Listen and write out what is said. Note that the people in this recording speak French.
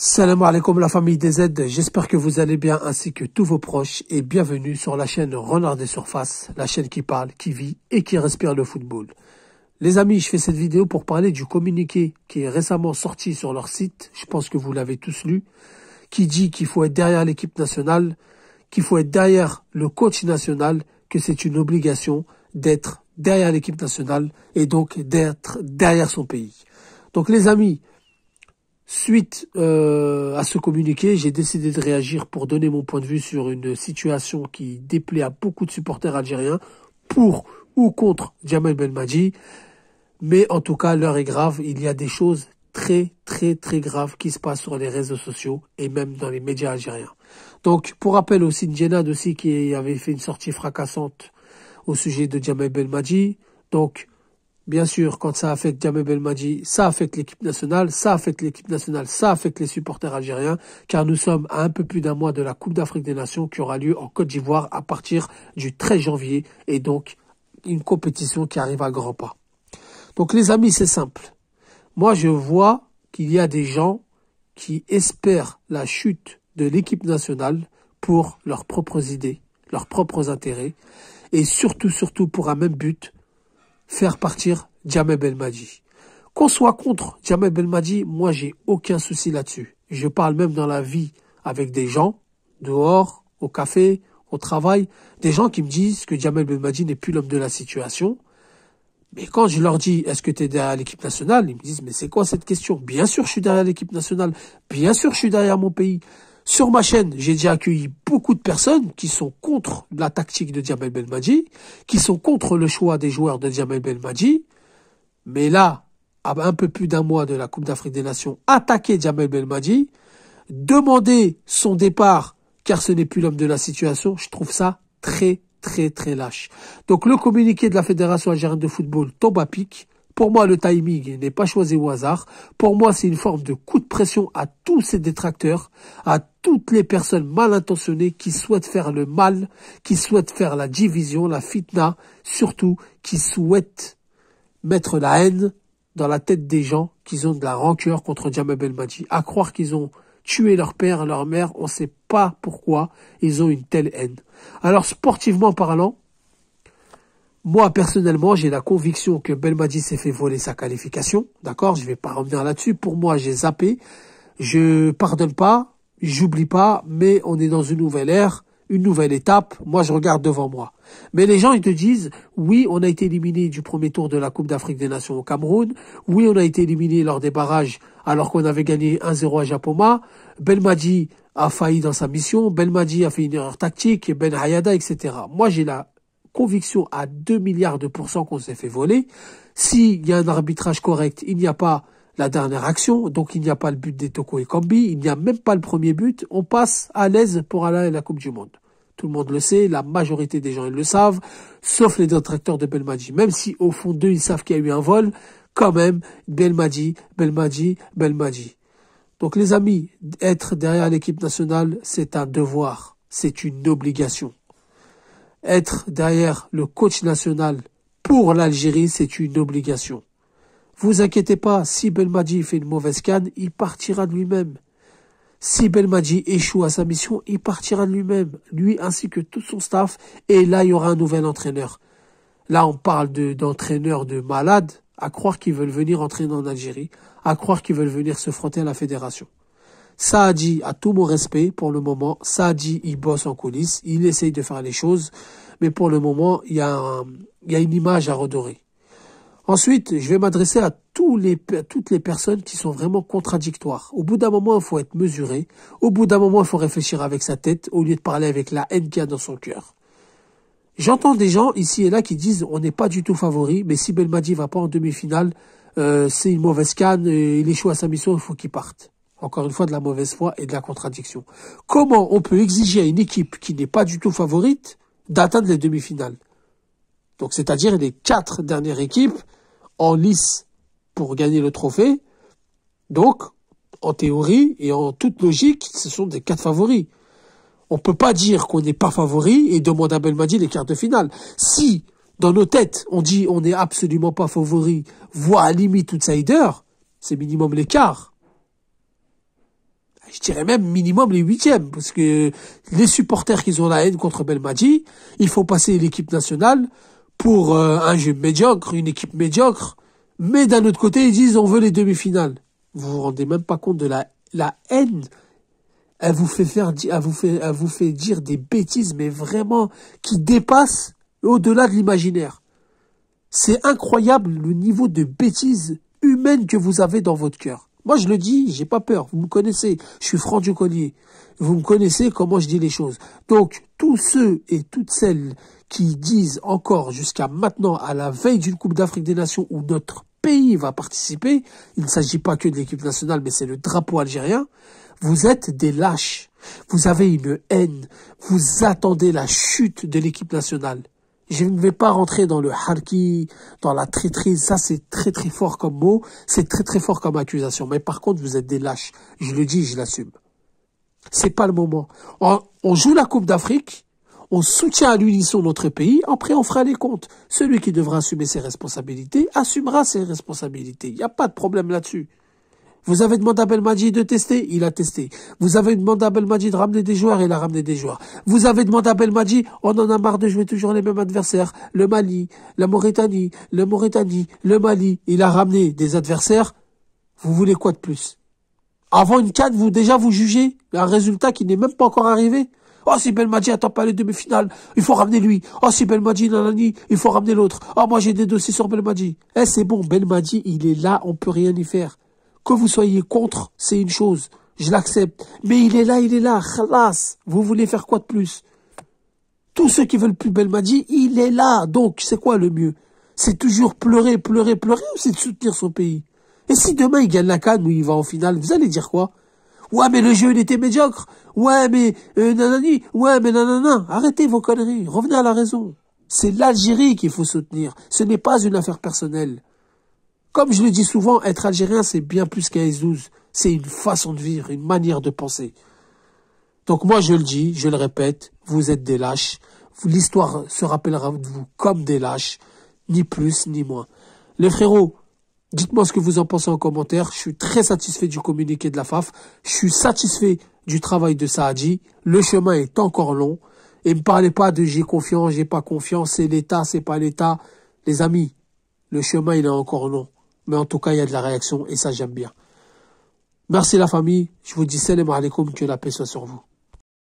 Salam alaikum la famille des Z, j'espère que vous allez bien ainsi que tous vos proches et bienvenue sur la chaîne Renard des Surfaces, la chaîne qui parle, qui vit et qui respire le football. Les amis, je fais cette vidéo pour parler du communiqué qui est récemment sorti sur leur site, je pense que vous l'avez tous lu, qui dit qu'il faut être derrière l'équipe nationale, qu'il faut être derrière le coach national, que c'est une obligation d'être derrière l'équipe nationale et donc d'être derrière son pays. Donc les amis, Suite euh, à ce communiqué, j'ai décidé de réagir pour donner mon point de vue sur une situation qui déplaît à beaucoup de supporters algériens pour ou contre Djamel Belmadi. Mais en tout cas, l'heure est grave. Il y a des choses très, très, très graves qui se passent sur les réseaux sociaux et même dans les médias algériens. Donc, pour rappel aussi, Djenad aussi qui avait fait une sortie fracassante au sujet de Djamel Belmadi. Donc, Bien sûr, quand ça affecte Djamé Belmadji, ça affecte l'équipe nationale, ça affecte l'équipe nationale, ça affecte les supporters algériens, car nous sommes à un peu plus d'un mois de la Coupe d'Afrique des Nations qui aura lieu en Côte d'Ivoire à partir du 13 janvier, et donc une compétition qui arrive à grands pas. Donc les amis, c'est simple. Moi, je vois qu'il y a des gens qui espèrent la chute de l'équipe nationale pour leurs propres idées, leurs propres intérêts, et surtout, surtout pour un même but, faire partir Djamel Belmadi. Qu'on soit contre Djamel Belmadi, moi j'ai aucun souci là-dessus. Je parle même dans la vie avec des gens, dehors, au café, au travail, des gens qui me disent que Djamel Belmadi n'est plus l'homme de la situation. Mais quand je leur dis est-ce que tu es derrière l'équipe nationale, ils me disent mais c'est quoi cette question Bien sûr je suis derrière l'équipe nationale, bien sûr je suis derrière mon pays, sur ma chaîne, j'ai déjà accueilli beaucoup de personnes qui sont contre la tactique de Djamel Belmadji, qui sont contre le choix des joueurs de Djamel Belmadji. Mais là, à un peu plus d'un mois de la Coupe d'Afrique des Nations, attaquer Djamel Belmadi, demander son départ, car ce n'est plus l'homme de la situation, je trouve ça très, très, très lâche. Donc le communiqué de la Fédération algérienne de football tombe à pic. Pour moi, le timing n'est pas choisi au hasard. Pour moi, c'est une forme de coup de pression à tous ces détracteurs, à toutes les personnes mal intentionnées qui souhaitent faire le mal, qui souhaitent faire la division, la fitna, surtout qui souhaitent mettre la haine dans la tête des gens qui ont de la rancœur contre Jamal Belmadi, à croire qu'ils ont tué leur père, leur mère, on ne sait pas pourquoi ils ont une telle haine. Alors sportivement parlant, moi, personnellement, j'ai la conviction que Belmadi s'est fait voler sa qualification. D'accord Je ne vais pas revenir là-dessus. Pour moi, j'ai zappé. Je pardonne pas. J'oublie pas. Mais on est dans une nouvelle ère, une nouvelle étape. Moi, je regarde devant moi. Mais les gens, ils te disent, oui, on a été éliminé du premier tour de la Coupe d'Afrique des Nations au Cameroun. Oui, on a été éliminé lors des barrages alors qu'on avait gagné 1-0 à Japoma. Belmadi a failli dans sa mission. Belmadi a fait une erreur tactique. Ben Hayada, etc. Moi, j'ai la conviction à 2 milliards de pourcents qu'on s'est fait voler. S'il y a un arbitrage correct, il n'y a pas la dernière action, donc il n'y a pas le but des Toko et Kambi, il n'y a même pas le premier but, on passe à l'aise pour aller à la Coupe du Monde. Tout le monde le sait, la majorité des gens ils le savent, sauf les détracteurs de Belmadi. Même si au fond d'eux ils savent qu'il y a eu un vol, quand même, Belmadi, Belmadi, Belmadi. Donc les amis, être derrière l'équipe nationale, c'est un devoir, c'est une obligation. Être derrière le coach national pour l'Algérie, c'est une obligation. Vous inquiétez pas, si Belmadi fait une mauvaise canne, il partira de lui-même. Si Belmadi échoue à sa mission, il partira de lui-même, lui ainsi que tout son staff, et là il y aura un nouvel entraîneur. Là on parle d'entraîneurs de malades, à croire qu'ils veulent venir entraîner en Algérie, à croire qu'ils veulent venir se frotter à la fédération. Saadi a tout mon respect pour le moment. Saadi, il bosse en coulisses, il essaye de faire les choses, mais pour le moment, il y a, il y a une image à redorer. Ensuite, je vais m'adresser à, toutes les personnes qui sont vraiment contradictoires. Au bout d'un moment, il faut être mesuré. Au bout d'un moment, il faut réfléchir avec sa tête au lieu de parler avec la haine qu'il y a dans son cœur. J'entends des gens ici et là qui disent on n'est pas du tout favori, mais si Belmadi va pas en demi-finale, euh, c'est une mauvaise canne, euh, il échoue à sa mission, il faut qu'il parte encore une fois, de la mauvaise foi et de la contradiction. Comment on peut exiger à une équipe qui n'est pas du tout favorite d'atteindre les demi-finales Donc, c'est-à-dire les quatre dernières équipes en lice pour gagner le trophée. Donc, en théorie et en toute logique, ce sont des quatre favoris. On ne peut pas dire qu'on n'est pas favori et demander à Belmadi les quarts de finale. Si, dans nos têtes, on dit on n'est absolument pas favori, voire à limite outsider, c'est minimum les quarts je dirais même minimum les huitièmes, parce que les supporters qui ont la haine contre Belmadi, il faut passer l'équipe nationale pour euh, un jeu médiocre, une équipe médiocre, mais d'un autre côté, ils disent on veut les demi-finales. Vous vous rendez même pas compte de la, la haine. Elle vous fait faire, elle vous fait, elle vous fait dire des bêtises, mais vraiment, qui dépassent au-delà de l'imaginaire. C'est incroyable le niveau de bêtises humaines que vous avez dans votre cœur. Moi, je le dis, j'ai pas peur. Vous me connaissez. Je suis franc du collier. Vous me connaissez comment je dis les choses. Donc, tous ceux et toutes celles qui disent encore jusqu'à maintenant, à la veille d'une Coupe d'Afrique des Nations où notre pays va participer, il ne s'agit pas que de l'équipe nationale, mais c'est le drapeau algérien, vous êtes des lâches. Vous avez une haine. Vous attendez la chute de l'équipe nationale. Je ne vais pas rentrer dans le harki, dans la traîtrise. Ça, c'est très très fort comme mot. C'est très très fort comme accusation. Mais par contre, vous êtes des lâches. Je le dis, je l'assume. C'est pas le moment. On, joue la Coupe d'Afrique. On soutient à l'unisson notre pays. Après, on fera les comptes. Celui qui devra assumer ses responsabilités assumera ses responsabilités. Il n'y a pas de problème là-dessus. Vous avez demandé à Belmadi de tester, il a testé. Vous avez demandé à Belmadi de ramener des joueurs, il a ramené des joueurs. Vous avez demandé à Belmadi, on en a marre de jouer toujours les mêmes adversaires. Le Mali, la Mauritanie, le Mauritanie, le Mali, il a ramené des adversaires. Vous voulez quoi de plus Avant une canne, vous déjà vous jugez un résultat qui n'est même pas encore arrivé. Oh, si Belmadi attend pas les demi-finales, il faut ramener lui. Oh, si Belmadi nanani, il faut ramener l'autre. Oh, moi j'ai des dossiers sur Belmadi. Eh, c'est bon, Belmadi, il est là, on peut rien y faire. Que vous soyez contre, c'est une chose. Je l'accepte. Mais il est là, il est là. Khalas. Vous voulez faire quoi de plus Tous ceux qui veulent plus Belmadi, il est là. Donc, c'est quoi le mieux C'est toujours pleurer, pleurer, pleurer ou c'est de soutenir son pays Et si demain il gagne la canne ou il va en finale, vous allez dire quoi Ouais, mais le jeu, il était médiocre. Ouais, mais euh, nanani. Ouais, mais nanana. Arrêtez vos conneries. Revenez à la raison. C'est l'Algérie qu'il faut soutenir. Ce n'est pas une affaire personnelle. Comme je le dis souvent, être Algérien, c'est bien plus qu'un s C'est une façon de vivre, une manière de penser. Donc moi, je le dis, je le répète, vous êtes des lâches. L'histoire se rappellera de vous comme des lâches, ni plus ni moins. Les frérots, dites-moi ce que vous en pensez en commentaire. Je suis très satisfait du communiqué de la FAF. Je suis satisfait du travail de Saadi. Le chemin est encore long. Et ne me parlez pas de j'ai confiance, j'ai pas confiance, c'est l'État, c'est pas l'État. Les amis, le chemin, il est encore long. Mais en tout cas, il y a de la réaction et ça, j'aime bien. Merci la famille. Je vous dis salam alaikum. Que la paix soit sur vous.